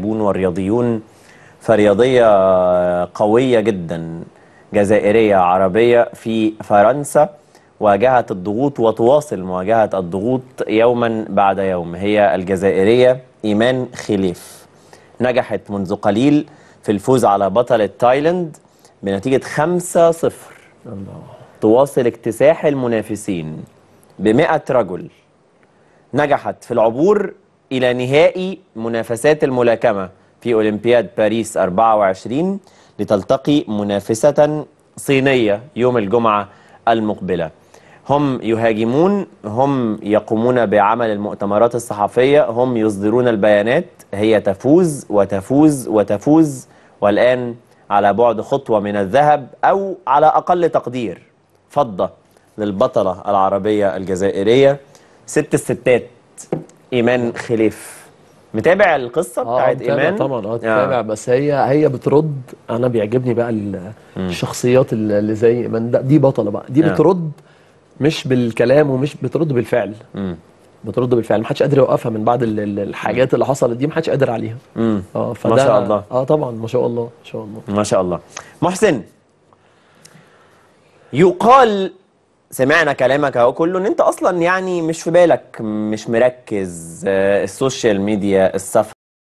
المحبون والرياضيون فرياضية قوية جدا جزائرية عربية في فرنسا واجهت الضغوط وتواصل مواجهة الضغوط يوما بعد يوم هي الجزائرية إيمان خليف نجحت منذ قليل في الفوز على بطلة تايلاند بنتيجة 5-0 تواصل اكتساح المنافسين بمئة رجل نجحت في العبور إلى نهائي منافسات الملاكمة في أولمبياد باريس 24 لتلتقي منافسة صينية يوم الجمعة المقبلة هم يهاجمون هم يقومون بعمل المؤتمرات الصحفية هم يصدرون البيانات هي تفوز وتفوز وتفوز والآن على بعد خطوة من الذهب أو على أقل تقدير فضة للبطلة العربية الجزائرية ست الستات ايمان خليف متابع القصه آه بتاعت متابع ايمان طبعا اه متابع آه. بس هي هي بترد انا بيعجبني بقى الشخصيات اللي زي ايمان دي بطله بقى دي آه. بترد مش بالكلام ومش بترد بالفعل م. بترد بالفعل محدش قادر يوقفها من بعد الحاجات اللي حصلت دي محدش قادر عليها امم اه فده ما شاء الله اه طبعا ما شاء الله ما شاء الله ما شاء الله محسن يقال سمعنا كلامك اهو كله ان انت اصلا يعني مش في بالك مش مركز آه، السوشيال ميديا السفر